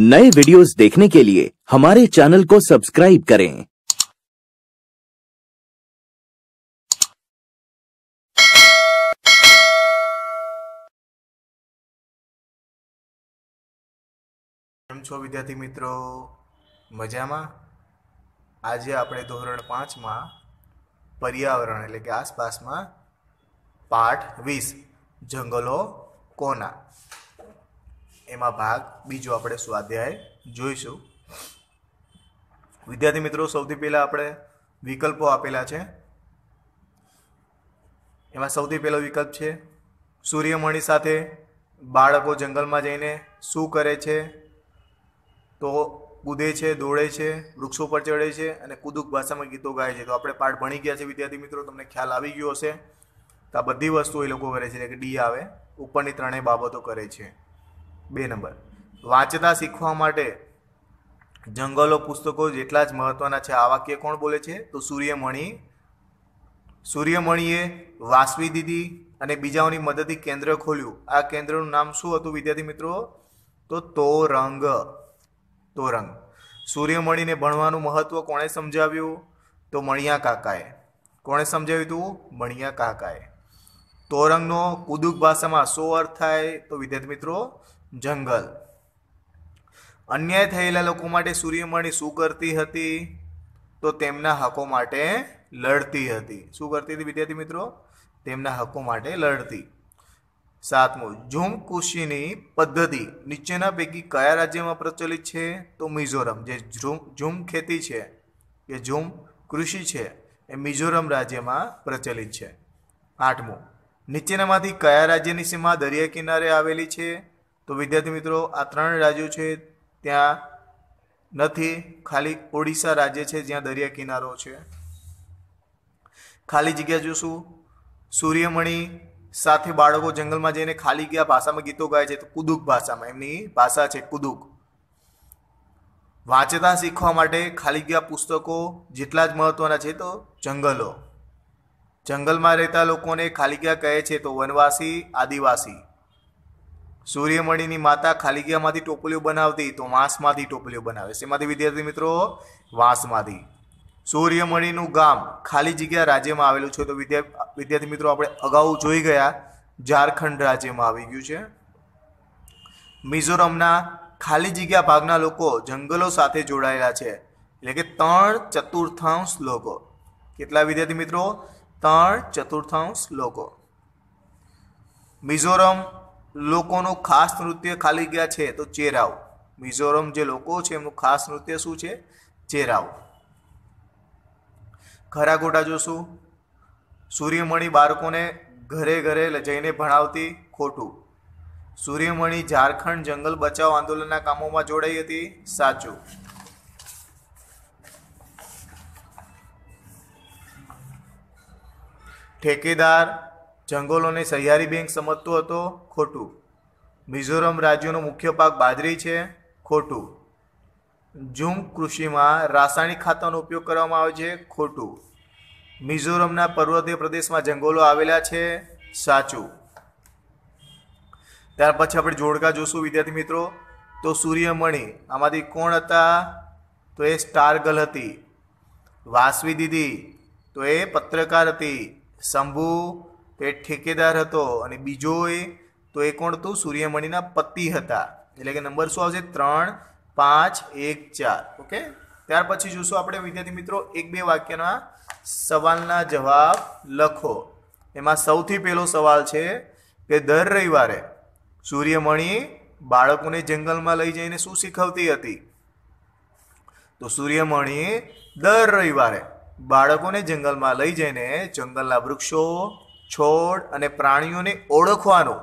नए वीडियोस देखने के लिए हमारे चैनल को सब्सक्राइब करें छो विद्यार्थी मित्रों मजा में आज आप धोरण पांच में एट के आसपास में पाठ वीस जंगलों को એમાં ભાગ બીજો આપણે સ્વાધ્યાય જોઈશું વિદ્યાર્થી મિત્રો સૌથી પહેલાં આપણે વિકલ્પો આપેલા છે એમાં સૌથી પહેલો વિકલ્પ છે સૂર્યમણી સાથે બાળકો જંગલમાં જઈને શું કરે છે તો કૂદે છે દોડે છે વૃક્ષો પર ચડે છે અને કુદુક ભાષામાં ગીતો ગાય છે તો આપણે પાઠ ભણી ગયા છે વિદ્યાર્થી મિત્રો તમને ખ્યાલ આવી ગયો હશે તો આ બધી વસ્તુ એ લોકો કરે છે એટલે કે ડી આવે ઉપરની ત્રણેય બાબતો કરે છે બે નંબર વાંચતા શીખવા માટે જંગલો પુસ્તકો જેટલા જ મહત્વના છે આ વાક્ય કોણ બોલે છે તો સૂર્યમણી સૂર્યમણીએ વાસવી દીદી અને બીજાઓની મદદથી કેન્દ્ર ખોલ્યું આ કેન્દ્રનું નામ શું હતું વિદ્યાર્થી મિત્રો તો તોરંગ તોરંગ સૂર્યમણીને ભણવાનું મહત્વ કોણે સમજાવ્યું તો મણિયા કાકાએ કોણે સમજાવ્યું હતું મણિયા કાકાએ તોરંગનો કુદુક ભાષામાં શો અર્થ થાય તો વિદ્યાર્થી મિત્રો જંગલ અન્યાય થયેલા લોકો માટે સૂર્યમણી શું કરતી હતી તો તેમના હકો માટે લડતી હતી શું કરતી હતી વિદ્યાર્થી મિત્રો તેમના હકો માટે લડતી સાતમું ઝૂમ કુશીની પદ્ધતિ નીચેના પૈકી કયા રાજ્યમાં પ્રચલિત છે તો મિઝોરમ જે ઝુમ ઝુમ ખેતી છે કે ઝૂમ કૃષિ છે એ મિઝોરમ રાજ્યમાં પ્રચલિત છે આઠમું નીચેનામાંથી કયા રાજ્યની સીમા દરિયા કિનારે આવેલી છે તો વિદ્યાર્થી મિત્રો આ ત્રણ રાજ્યો છે ત્યાં નથી ખાલી ઓડિશા રાજ્ય છે જ્યાં દરિયા કિનારો છે ખાલી જગ્યા જોશું સૂર્યમણી સાથે બાળકો જંગલમાં જઈને ખાલી ગયા ભાષામાં ગીતો ગાય છે તો કુદુક ભાષામાં એમની ભાષા છે કુદુક વાંચતા શીખવા માટે ખાલી ગયા પુસ્તકો જેટલા જ મહત્વના છે તો જંગલો જંગલમાં રહેતા લોકોને ખાલી ગયા કહે છે તો વનવાસી આદિવાસી સૂર્યમણીની માતા ખાલીગીયામાંથી ટોપલીઓ બનાવતી તો વાંસમાંથી ટોપલીઓ બનાવે શેમાંથી વિદ્યાર્થી મિત્રો વાંસમાંથી સૂર્યમણીનું ગામ ખાલી જગ્યા રાજ્યમાં આવેલું છે તો વિદ્યા વિદ્યાર્થી મિત્રો આપણે અગાઉ જોઈ ગયા ઝારખંડ રાજ્યમાં આવી ગયું છે મિઝોરમના ખાલી જગ્યા ભાગના લોકો જંગલો સાથે જોડાયેલા છે એટલે કે ત્રણ ચતુર્થાંશ લોકો કેટલા વિદ્યાર્થી મિત્રો ત્રણ ચતુર્થાંશ લોકો મિઝોરમ લોકોનો ખાસ નૃત્ય ખાલી ગયા છે તો ચેરાવ મિઝોરમ જે લોકો છે એમનું ખાસ નૃત્ય શું છે ચેરાવ ખરા ખરાગોટા જોશું સૂર્યમણી બાળકોને ઘરે ઘરે જઈને ભણાવતી ખોટું સૂર્યમણી ઝારખંડ જંગલ બચાવ આંદોલનના કામોમાં જોડાઈ હતી સાચું ઠેકેદાર જંગલોને સહિયારી બેંક સમજતો હતો ખોટું મિઝોરમ રાજ્યનો મુખ્ય પાક બાજરી છે ખોટું ઝૂમ કૃષિમાં રાસાયણિક ખાતરનો ઉપયોગ કરવામાં આવે છે ખોટું મિઝોરમના પર્વતીય પ્રદેશમાં જંગલો આવેલા છે સાચું ત્યાર પછી આપણે જોડકા જોશું વિદ્યાર્થી મિત્રો તો સૂર્યમણિ આમાંથી કોણ હતા તો એ સ્ટારગલ હતી વાસવી દીદી તો એ પત્રકાર હતી શંભુ તો એ ઠેકેદાર હતો અને બીજો એ તો એ કોણ હતું સૂર્યમણીના પતિ હતા એટલે કે નંબર શું આવશે ત્રણ પાંચ એક ચાર ઓકે ત્યાર પછી જોશું આપણે વિદ્યાર્થી મિત્રો એક બે વાક્યના સવાલના જવાબ લખો એમાં સૌથી પહેલો સવાલ છે કે દર રવિવારે સૂર્યમણી બાળકોને જંગલમાં લઈ જઈને શું શીખવતી હતી તો સૂર્યમણી દર રવિવારે બાળકોને જંગલમાં લઈ જઈને જંગલના વૃક્ષો છોડ અને પ્રાણીઓને ઓળખવાનો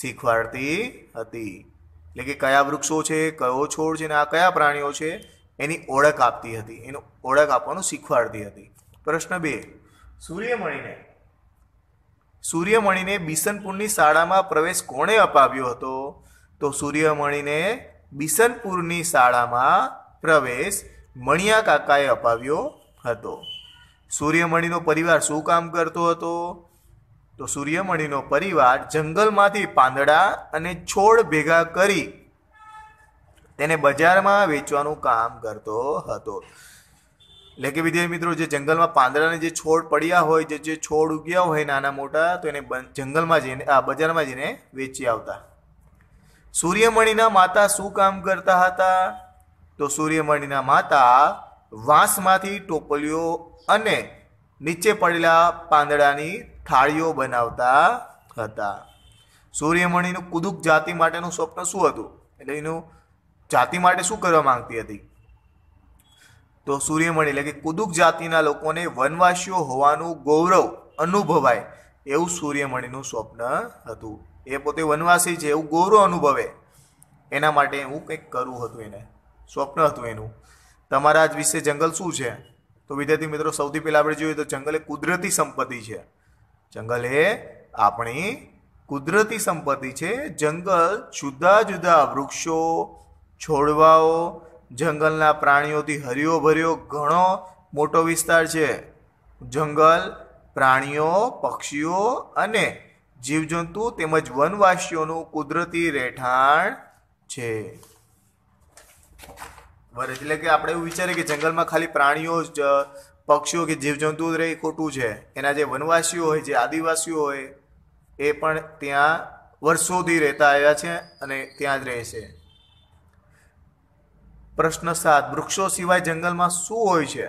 શીખવાડતી હતી એટલે કે કયા વૃક્ષો છે કયો છોડ છે અને આ કયા પ્રાણીઓ છે એની ઓળખ આપતી હતી એનો ઓળખ આપવાનું શીખવાડતી હતી પ્રશ્ન બે સૂર્યમણીને સૂર્યમણીને બિસનપુરની શાળામાં પ્રવેશ કોણે અપાવ્યો હતો તો સૂર્યમણીને બિસનપુરની શાળામાં પ્રવેશ મણિયા કાકાએ અપાવ્યો હતો સૂર્યમણીનો પરિવાર શું કામ કરતો હતો તો સૂર્યમણીનો પરિવાર જંગલમાંથી પાંદડા અને છોડ ભેગા કરી તેને બજારમાં વેચવાનું કામ કરતો હતો એટલે કે વિદ્યાર્થી મિત્રો જે જંગલમાં પાંદડાને જે છોડ પડ્યા હોય જે જે છોડ ઉગ્યા હોય નાના મોટા તો એને જંગલમાં જઈને આ બજારમાં જઈને વેચી આવતા સૂર્યમણીના માતા શું કામ કરતા હતા તો સૂર્યમણીના માતા વાંસમાંથી ટોપલીઓ અને નીચે પડેલા પાંદડાની થાળીઓ બનાવતા હતા સૂર્યમણીનું કુદુક જાતિ માટેનું સ્વપ્ન શું હતું એટલે એનું જાતિ માટે શું કરવા માંગતી હતી તો સૂર્યમણી એટલે કે કુદુક જાતિના લોકોને વનવાસીઓ હોવાનું ગૌરવ અનુભવાય એવું સૂર્યમણીનું સ્વપ્ન હતું એ પોતે વનવાસી છે એવું ગૌરવ અનુભવે એના માટે હું કંઈક કરવું હતું એને સ્વપ્ન હતું એનું તમારા જ વિશે જંગલ શું છે તો વિદ્યાર્થી મિત્રો સૌથી પહેલાં આપણે જોઈએ તો જંગલ એ કુદરતી સંપત્તિ છે જંગલ એ આપણી કુદરતી સંપત્તિ છે જંગલ જુદા જુદા વૃક્ષો છોડવાઓ જંગલના પ્રાણીઓથી હરિયો ભર્યો ઘણો મોટો વિસ્તાર છે જંગલ પ્રાણીઓ પક્ષીઓ અને જીવજંતુ તેમજ વનવાસીઓનું કુદરતી રહેઠાણ છે બરાબર એટલે કે આપણે એવું વિચારીએ કે જંગલમાં ખાલી પ્રાણીઓ જ પક્ષીઓ કે જીવજંતુઓ રહે એ ખોટું છે એના જે વનવાસીઓ હોય જે આદિવાસીઓ હોય એ પણ ત્યાં વર્ષોથી રહેતા આવ્યા છે અને ત્યાં જ રહે છે પ્રશ્ન સાત વૃક્ષો સિવાય જંગલમાં શું હોય છે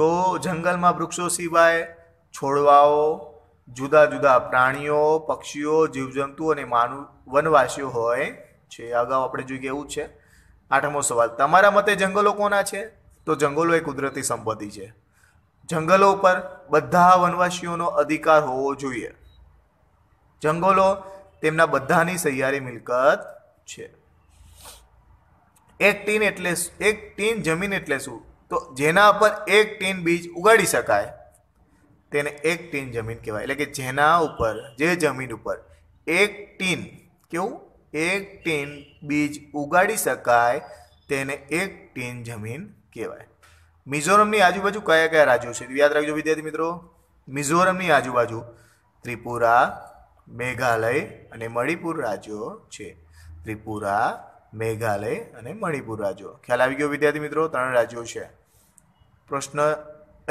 તો જંગલમાં વૃક્ષો સિવાય છોડવાઓ જુદા જુદા પ્રાણીઓ પક્ષીઓ જીવજંતુઓ અને માનવ વનવાસીઓ હોય છે અગાઉ આપણે જોઈએ એવું છે આઠમો સવાલ તમારા મતે જંગલો કોના છે તો જંગલો એ કુદરતી સંપત્તિ છે જંગલો ઉપર બધા વનવાસીઓનો અધિકાર હોવો જોઈએ જંગલો તેમના બધાની સહિયારી મિલકત છે એક ટીન એટલે એક ટીન જમીન એટલે શું તો જેના પર એક ટીન બીજ ઉગાડી શકાય તેને એક ટીન જમીન કહેવાય એટલે કે જેના ઉપર જે જમીન ઉપર એક ટીન કેવું એક ટીન બીજ ઉગાડી શકાય તેને એક ટીન જમીન કહેવાય મિઝોરમની આજુબાજુ કયા કયા રાજ્યો છે યાદ રાખજો વિદ્યાર્થી મિત્રો મિઝોરમની આજુબાજુ ત્રિપુરા મેઘાલય અને મણિપુર રાજ્યો છે ત્રિપુરા મેઘાલય અને મણિપુર રાજ્યો ખ્યાલ આવી ગયો વિદ્યાર્થી મિત્રો ત્રણ રાજ્યો છે પ્રશ્ન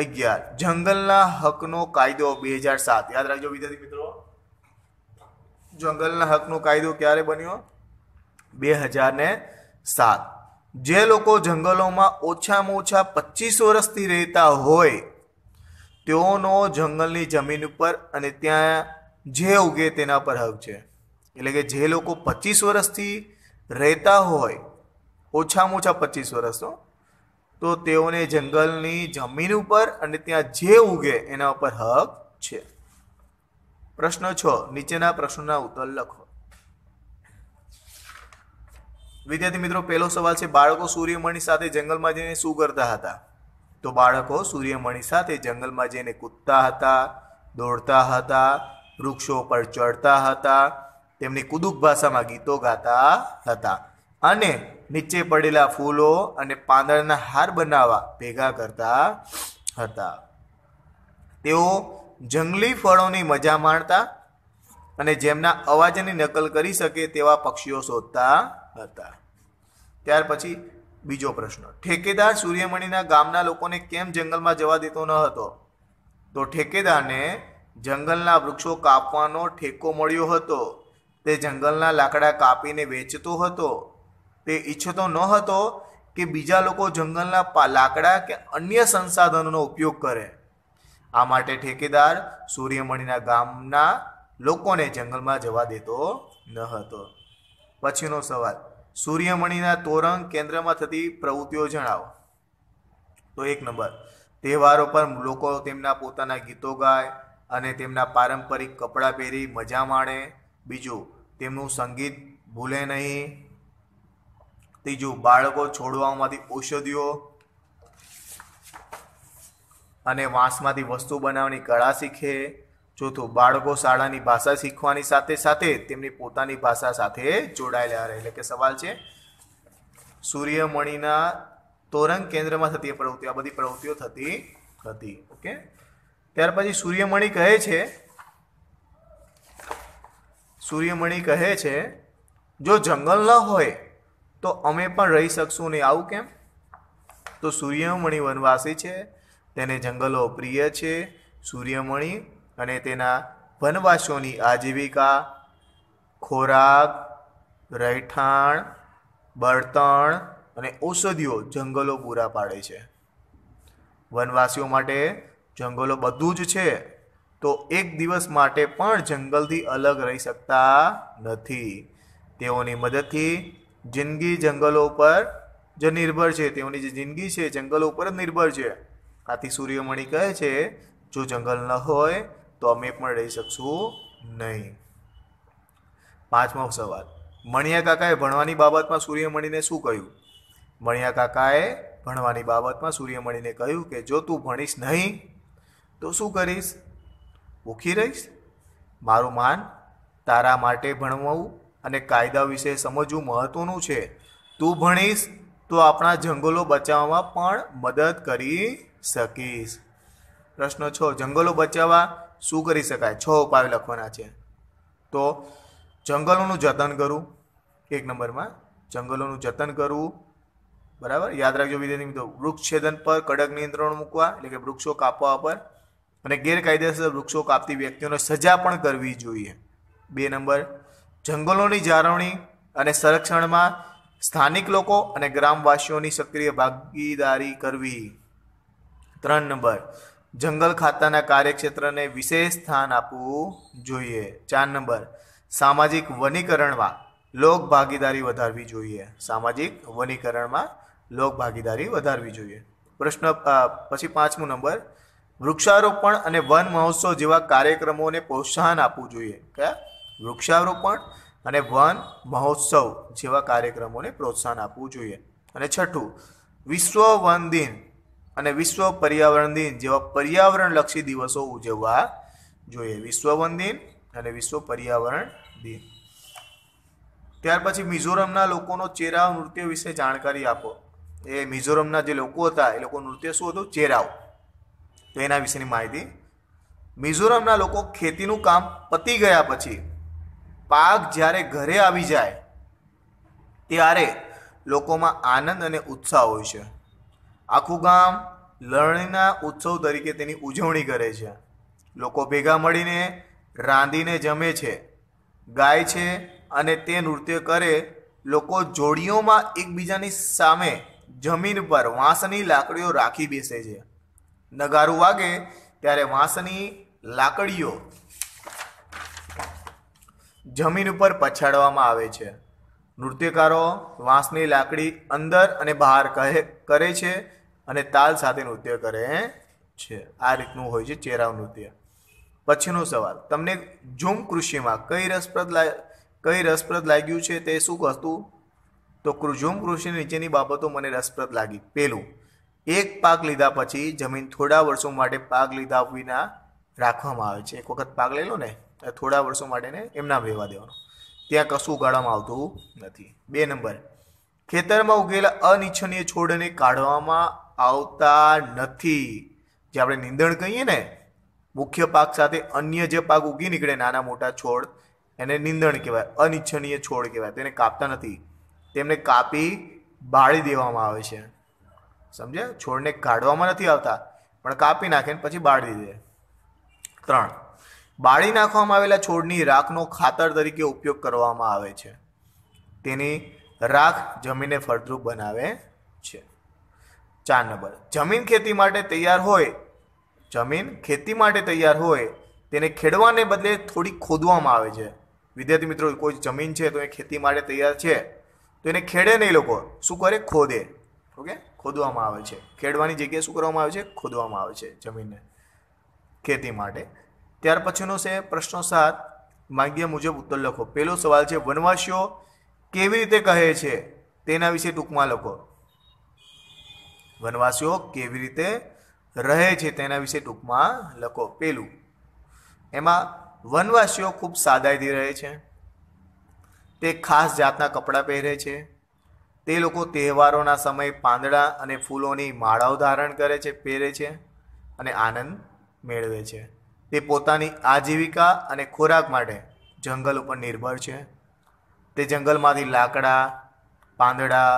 અગિયાર જંગલના હકનો કાયદો બે હજાર સાત યાદ રાખજો વિદ્યાર્થી મિત્રો જંગલના હકનો કાયદો ક્યારે બન્યો બે હજાર ને સાત જે લોકો જંગલોમાં ઓછામાં ઓછા પચીસ વર્ષથી રહેતા હોય તેઓનો જંગલની જમીન ઉપર અને ત્યાં જે ઉગે તેના પર હક છે એટલે કે જે લોકો પચીસ વર્ષથી રહેતા હોય ઓછામાં ઓછા પચીસ વર્ષો તો તેઓને જંગલની જમીન ઉપર અને ત્યાં જે ઉગે એના ઉપર હક છે પ્રશ્ન છ નીચેના પ્રશ્નોના ઉત્તર લખો વિદ્યાર્થી મિત્રો પહેલો સવાલ છે બાળકો સૂર્યમણિ સાથે જંગલમાં જઈને શું કરતા હતા તો બાળકો સૂર્યમણિ સાથે જંગલમાં જઈને કૂદતા હતા દોડતા હતા વૃક્ષો પર ચડતા હતા તેમની કુદુક ભાષામાં ગીતો ગાતા હતા અને નીચે પડેલા ફૂલો અને પાંદડાના હાર બનાવવા ભેગા કરતા હતા તેઓ જંગલી ફળોની મજા માણતા અને જેમના અવાજની નકલ કરી શકે તેવા પક્ષીઓ શોધતા હતા ત્યાર પછી બીજો પ્રશ્ન ઠેકેદાર સૂર્યમણીના ગામના લોકોને કેમ જંગલમાં જવા દેતો ન હતો તો ઠેકેદારને જંગલના વૃક્ષો કાપવાનો ઠેકો મળ્યો હતો તે જંગલના લાકડા કાપીને વેચતો હતો તે ઈચ્છતો ન હતો કે બીજા લોકો જંગલના લાકડા કે અન્ય સંસાધનોનો ઉપયોગ કરે આ માટે ઠેકેદાર સૂર્યમણીના ગામના લોકોને જંગલમાં જવા દેતો ન હતો પછીનો સવાલ સૂર્યમણીના તોરણ કેન્દ્રમાં થતી પ્રવૃત્તિઓ જણાવો તો એક નંબર તહેવારો પર લોકો તેમના પોતાના ગીતો ગાય અને તેમના પારંપરિક કપડાં પહેરી મજા માણે બીજું તેમનું સંગીત ભૂલે નહીં ત્રીજું બાળકો છોડવામાંથી ઔષધિઓ અને વાંસમાંથી વસ્તુ બનાવવાની કળા શીખે ચોથું બાળકો શાળાની ભાષા શીખવાની સાથે સાથે તેમની પોતાની ભાષા સાથે જોડાયેલા રહે એટલે કે સવાલ છે સૂર્યમણીના તોરંગ કેન્દ્રમાં થતી એ પ્રવૃત્તિ આ બધી પ્રવૃત્તિઓ થતી હતી ઓકે ત્યાર પછી સૂર્યમણી કહે છે સૂર્યમણી કહે છે જો જંગલ ન હોય તો અમે પણ રહી શકશું ને આવું કેમ તો સૂર્યમણી વનવાસી છે તેને જંગલો પ્રિય છે સૂર્યમણી અને તેના વનવાસીઓની આજીવિકા ખોરાક રહેઠાણ બળતણ અને ઔષધિઓ જંગલો પૂરા પાડે છે વનવાસીઓ માટે જંગલો બધું જ છે તો એક દિવસ માટે પણ જંગલથી અલગ રહી શકતા નથી તેઓની મદદથી જિંદગી જંગલો ઉપર જે નિર્ભર છે તેઓની જે જિંદગી છે જંગલો ઉપર જ નિર્ભર છે આથી સૂર્યમણી કહે છે જો જંગલ ન હોય તો અમે પણ રહી શકશું નહીં પાંચમો સવાલ મણિયા કાકાએ ભણવાની બાબતમાં સૂર્યમણીને શું કહ્યું મણિયા કાકાએ ભણવાની બાબતમાં સૂર્યમણીને કહ્યું કે જો તું ભણીશ નહીં તો શું કરીશ ભૂખી રહીશ મારું માન તારા માટે ભણવું અને કાયદા વિશે સમજવું મહત્ત્વનું છે તું ભણીશ તો આપણા જંગલો બચાવવામાં પણ મદદ કરી શકીશ પ્રશ્ન છ જંગલો બચાવવા શું કરી શકાય છ ઉપાયો લખવાના છે તો જંગલોનું જતન કરવું એક નંબરમાં જંગલોનું જતન કરવું બરાબર યાદ રાખજો વિદ્યાર્થી મિત્રો વૃક્ષ છેદન પર કડક નિયંત્રણ મૂકવા એટલે કે વૃક્ષો કાપવા પર અને ગેરકાયદેસર વૃક્ષો કાપતી વ્યક્તિઓને સજા પણ કરવી જોઈએ બે નંબર જંગલોની જાળવણી અને સંરક્ષણમાં સ્થાનિક લોકો અને ગ્રામવાસીઓની સક્રિય ભાગીદારી કરવી ત્રણ નંબર જંગલ ખાતાના કાર્યક્ષેત્રને વિશેષ સ્થાન આપવું જોઈએ ચાર નંબર સામાજિક વનીકરણમાં લોક ભાગીદારી વધારવી જોઈએ સામાજિક વનીકરણમાં લોક ભાગીદારી વધારવી જોઈએ પ્રશ્ન પછી પાંચમો નંબર વૃક્ષારોપણ અને વન મહોત્સવ જેવા કાર્યક્રમોને પ્રોત્સાહન આપવું જોઈએ કયા વૃક્ષારોપણ અને વન મહોત્સવ જેવા કાર્યક્રમોને પ્રોત્સાહન આપવું જોઈએ અને છઠ્ઠું વિશ્વ વન દિન અને વિશ્વ પર્યાવરણ દિન જેવા પર્યાવરણલક્ષી દિવસો ઉજવવા જોઈએ વિશ્વ વન દિન અને વિશ્વ પર્યાવરણ દિન ત્યાર પછી મિઝોરમના લોકોનો ચેરાવ નૃત્ય વિશે જાણકારી આપો એ મિઝોરમના જે લોકો હતા એ લોકો નૃત્ય શું હતું ચેરાવ તો એના વિશેની માહિતી મિઝોરમના લોકો ખેતીનું કામ પતી ગયા પછી પાક જ્યારે ઘરે આવી જાય ત્યારે લોકોમાં આનંદ અને ઉત્સાહ હોય છે આખું ગામ લણણીના ઉત્સવ તરીકે તેની ઉજવણી કરે છે લોકો ભેગા મળીને રાંધીને જમે છે ગાય છે અને તે નૃત્ય કરે લોકો જોડીઓમાં એકબીજાની સામે જમીન પર વાંસની લાકડીઓ રાખી બેસે છે નગારું વાગે ત્યારે વાંસની લાકડીઓ જમીન ઉપર પછાડવામાં આવે છે નૃત્યકારો વાંસની લાકડી અંદર અને બહાર કહે કરે છે અને તાલ સાથે નૃત્ય કરે છે આ રીતનું હોય છે ચેરાવ નૃત્ય પછીનો સવાલ તમને ઝૂમ કૃષિમાં કઈ રસપ્રદ કઈ રસપ્રદ લાગ્યું છે તે શું હતું તો ઝૂમ કૃષિ નીચેની બાબતો મને રસપ્રદ લાગી પહેલું એક પાક લીધા પછી જમીન થોડા વર્ષો માટે પાક લીધા વિના રાખવામાં આવે છે એક વખત પાક લઈ લો ને થોડા વર્ષો માટેને એમના વેવા દેવાનો ત્યાં કશું ઉગાડવામાં આવતું નથી બે નંબર ખેતરમાં ઉગેલા અનિચ્છનીય છોડને કાઢવામાં આવતા નથી જે આપણે નિંદણ કહીએ ને મુખ્ય પાક સાથે અન્ય જે પાક ઉગી નીકળે નાના મોટા છોડ એને નિંદણ કહેવાય અનિચ્છનીય છોડ કહેવાય તેને કાપતા નથી તેમને કાપી બાળી દેવામાં આવે છે સમજ્યા છોડને કાઢવામાં નથી આવતા પણ કાપી નાખે પછી બાળી દે ત્રણ બાળી નાખવામાં આવેલા છોડની રાખનો ખાતર તરીકે ઉપયોગ કરવામાં આવે છે તેની રાખ જમીનને ફળદ્રુપ બનાવે છે ચાર નંબર જમીન ખેતી માટે તૈયાર હોય જમીન ખેતી માટે તૈયાર હોય તેને ખેડવાને બદલે થોડી ખોદવામાં આવે છે વિદ્યાર્થી મિત્રો કોઈ જમીન છે તો એ ખેતી માટે તૈયાર છે તો એને ખેડે નહીં લોકો શું કરે ખોદે ઓકે ખોદવામાં આવે છે ખેડવાની જગ્યાએ શું કરવામાં આવે છે ખોદવામાં આવે છે જમીનને ખેતી માટે ત્યાર પછીનો છે પ્રશ્નો સાત માંગ્યા મુજબ ઉત્તર લખો પહેલો સવાલ છે વનવાસીઓ કેવી રીતે કહે છે તેના વિશે ટૂંકમાં લખો વનવાસીઓ કેવી રીતે રહે છે તેના વિશે ટૂંકમાં લખો પહેલું એમાં વનવાસીઓ ખૂબ સાદાઈથી રહે છે તે ખાસ જાતના કપડાં પહેરે છે તે લોકો તહેવારોના સમયે પાંદડા અને ફૂલોની માળાઓ ધારણ કરે છે પહેરે છે અને આનંદ મેળવે છે તે પોતાની આજીવિકા અને ખોરાક માટે જંગલ ઉપર નિર્ભર છે તે જંગલમાંથી લાકડા પાંદડા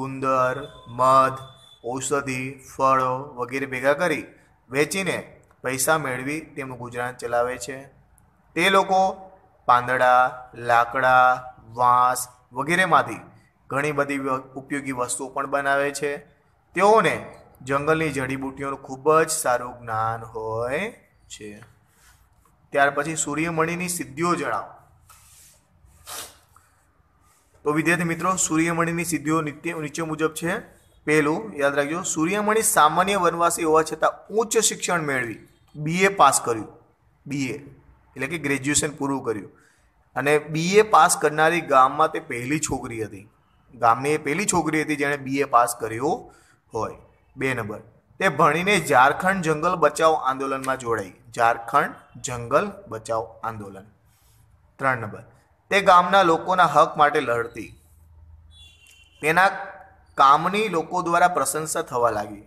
ગુંદર મધ ઔષધિ ફળો વગેરે ભેગા કરી વેચીને પૈસા મેળવી તેમનું ગુજરાન ચલાવે છે તે લોકો પાંદડા લાકડા વાંસ વગેરેમાંથી ઘણી બધી ઉપયોગી વસ્તુઓ પણ બનાવે છે તેઓને જંગલની જડીબુટ્ટીઓનું ખૂબ જ સારું જ્ઞાન હોય છે ત્યાર પછી સૂર્યમણીની સિદ્ધિઓ જણાવો તો વિદ્યાર્થી મિત્રો સૂર્યમણીની સિદ્ધિઓ નિત્ય નીચે મુજબ છે પહેલું યાદ રાખજો સૂર્યમણી સામાન્ય વનવાસી હોવા છતાં ઉચ્ચ શિક્ષણ મેળવી બીએ પાસ કર્યું બીએ એટલે કે ગ્રેજ્યુએશન પૂરું કર્યું અને બીએ પાસ કરનારી ગામમાં તે પહેલી છોકરી હતી ગામની એ પહેલી છોકરી હતી જેણે બીએ પાસ કર્યો હોય બે નંબર તે ભણીને ઝારખંડ જંગલ બચાવ આંદોલનમાં જોડાઈ ઝારખંડ જંગલ બચાવ આંદોલન ત્રણ નંબર તે ગામના લોકોના હક માટે લડતી તેના કામની લોકો દ્વારા પ્રશંસા થવા લાગી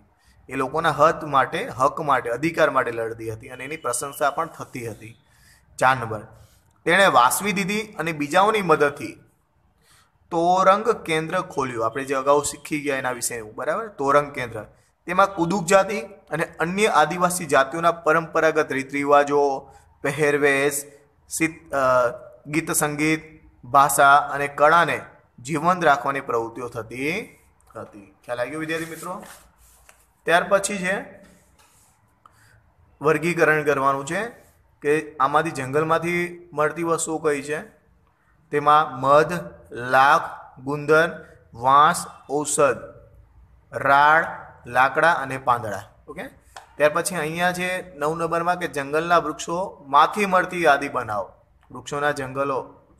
એ લોકોના હક માટે હક માટે અધિકાર માટે લડતી હતી અને એની પ્રશંસા પણ થતી હતી ચાર નંબર તેણે વાસવી દીધી અને બીજાઓની મદદથી તોરંગ કેન્દ્ર ખોલ્યું આપણે જે અગાઉ શીખી ગયા એના વિશે બરાબર તોરંગ કેન્દ્ર તેમાં કુદુક જાતિ અને અન્ય આદિવાસી જાતિઓના પરંપરાગત રીત રિવાજો પહેરવેશ સિત ગીત સંગીત ભાષા અને કળાને જીવંત રાખવાની પ્રવૃત્તિઓ થતી હતી ખ્યાલ આવી ગયો વિદ્યાર્થી મિત્રો ત્યાર પછી છે વર્ગીકરણ કરવાનું છે કે આમાંથી જંગલમાંથી મળતી વસ્તુઓ કઈ છે તેમાં મધ લાખ ગુંદર વાંસ ઔષધ રાળ લાકડા અને પાંદડા ઓકે ત્યાર પછી અહીંયા છે નવ નંબરમાં કે જંગલના વૃક્ષો વૃક્ષોમાંથી મળતી યાદી બનાવો વૃક્ષોના જંગલો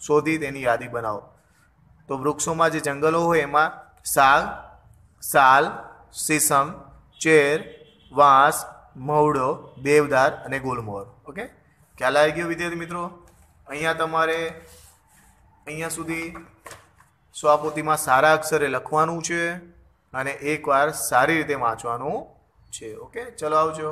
શોધી તેની યાદી બનાવો તો વૃક્ષોમાં જે જંગલો હોય એમાં સાગ સાલ સીસમ ચેર વાંસ મવડો દેવદાર અને ગોલમોર ઓકે ખ્યાલ આવી ગયો વિદ્યાર્થી મિત્રો અહીંયા તમારે અહીંયા સુધી સ્વાપોતીમાં સારા અક્ષરે લખવાનું છે અને એકવાર સારી રીતે વાંચવાનું છે ઓકે ચલો આવજો